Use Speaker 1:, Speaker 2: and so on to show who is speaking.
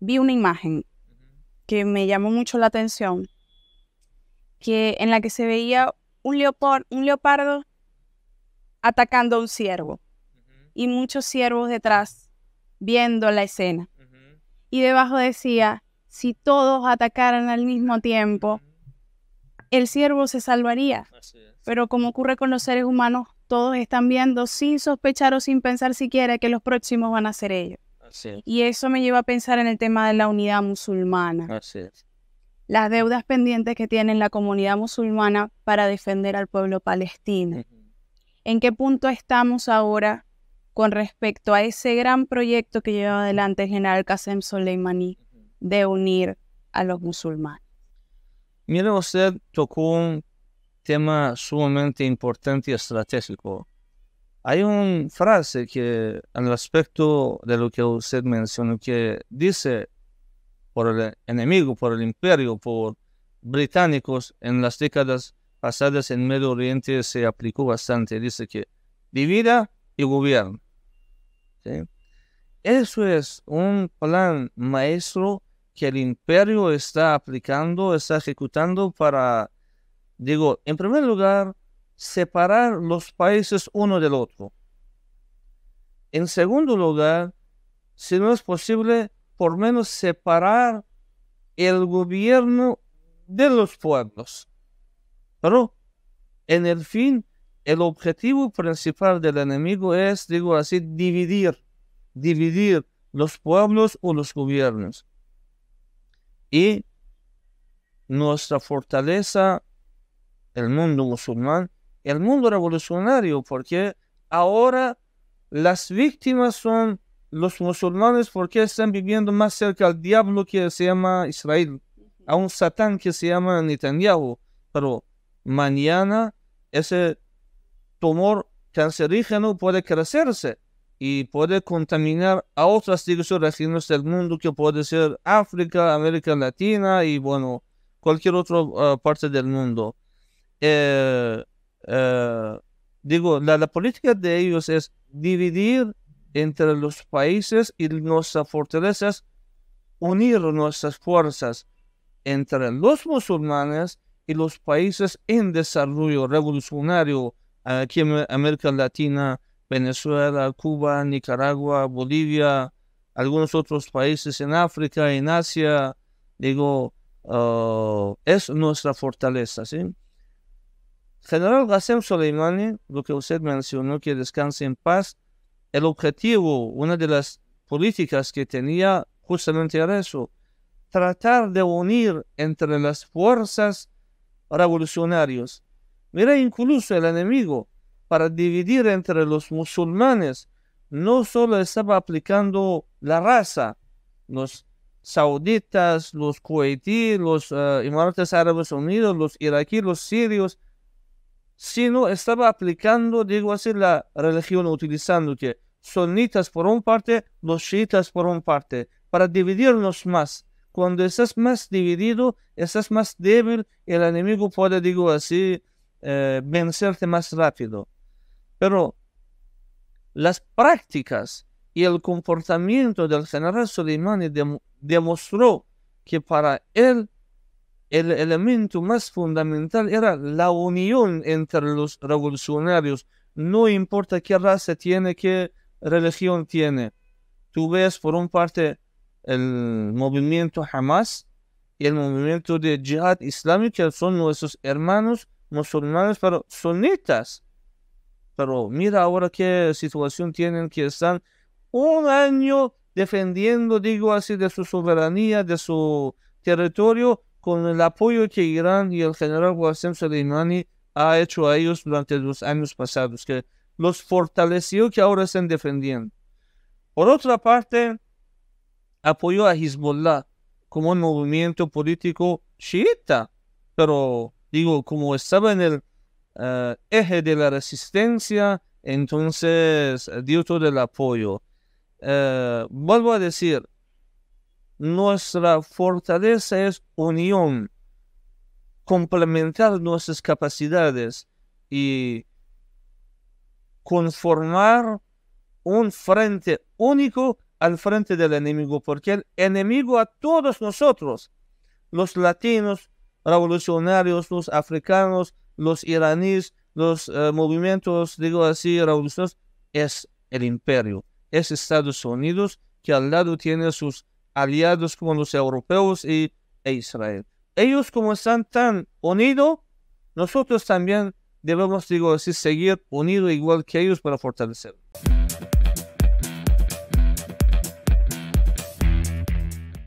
Speaker 1: vi una imagen que me llamó mucho la atención, que en la que se veía un, un leopardo atacando a un ciervo y muchos ciervos detrás viendo la escena. Y debajo decía, si todos atacaran al mismo tiempo, el ciervo se salvaría. Pero como ocurre con los seres humanos, todos están viendo sin sospechar o sin pensar siquiera que los próximos van a ser ellos. Y eso me lleva a pensar en el tema de la unidad musulmana. Las deudas pendientes que tiene la comunidad musulmana para defender al pueblo palestino. ¿En qué punto estamos ahora con respecto a ese gran proyecto que lleva adelante el general Qasem Soleimani de unir a los musulmanes?
Speaker 2: Mire, usted tocó un tema sumamente importante y estratégico hay una frase que en el aspecto de lo que usted mencionó, que dice por el enemigo, por el imperio, por británicos en las décadas pasadas en Medio Oriente se aplicó bastante. Dice que divida y gobierna. Eso es un plan maestro que el imperio está aplicando, está ejecutando para, digo, en primer lugar, separar los países uno del otro. En segundo lugar, si no es posible, por menos separar el gobierno de los pueblos. Pero, en el fin, el objetivo principal del enemigo es, digo así, dividir, dividir los pueblos o los gobiernos. Y nuestra fortaleza, el mundo musulmán, el mundo revolucionario, porque ahora las víctimas son los musulmanes porque están viviendo más cerca al diablo que se llama Israel, a un satán que se llama Netanyahu. Pero mañana ese tumor cancerígeno puede crecerse y puede contaminar a otras regiones del mundo que puede ser África, América Latina y bueno, cualquier otra ah, parte del mundo. Eh, Digo, la, política de ellos es dividir entre los países y nuestras fortalezas, unir nuestras fuerzas entre los musulmanes y los países en desarrollo revolucionario aquí en América Latina, Venezuela, Cuba, Nicaragua, Bolivia, algunos otros países en África, en Asia. Digo, ah, es nuestra fortaleza, ¿sí? General Ghassem Soleimani, lo que usted mencionó, que descanse en paz, el objetivo, una de las políticas que tenía justamente era eso, tratar de unir entre las fuerzas revolucionarias. Mira incluso el enemigo, para dividir entre los musulmanes, no solo estaba aplicando la raza, los sauditas, los kuwaití, los uh, Árabes Unidos, los iraquíes, los sirios, sino estaba aplicando, digo así, la religión utilizando que sonitas por un parte, los shitas por un parte, para dividirnos más. Cuando estás más dividido, estás más débil, el enemigo puede, digo así, eh, vencerte más rápido. Pero las prácticas y el comportamiento del general Soleimani demostró que para él el elemento más fundamental era la unión entre los revolucionarios. No importa qué raza tiene, qué religión tiene. Tú ves por un parte el movimiento Hamas y el movimiento de Jihad Islámico, que son nuestros hermanos musulmanes, pero sunitas. Pero mira ahora qué situación tienen, que están un año defendiendo, digo así, de su soberanía, de su territorio, con el apoyo que Irán y el general Qasem Soleimani ha hecho a ellos durante los años pasados, que los fortaleció que ahora están defendiendo. Por otra parte, apoyó a Hezbollah como un movimiento político chiita, pero digo, como estaba en el eh, eje de la resistencia, entonces eh, dio todo el apoyo. Eh, vuelvo a decir, nuestra fortaleza es unión, complementar nuestras capacidades y conformar un frente único al frente del enemigo, porque el enemigo a todos nosotros, los latinos, revolucionarios, los africanos, los iraníes, los eh, movimientos, digo así, revolucionarios, es el imperio, es Estados Unidos que al lado tiene sus aliados como los europeos y, e Israel. Ellos como están tan unidos, nosotros también debemos, digo seguir unidos igual que ellos para fortalecer.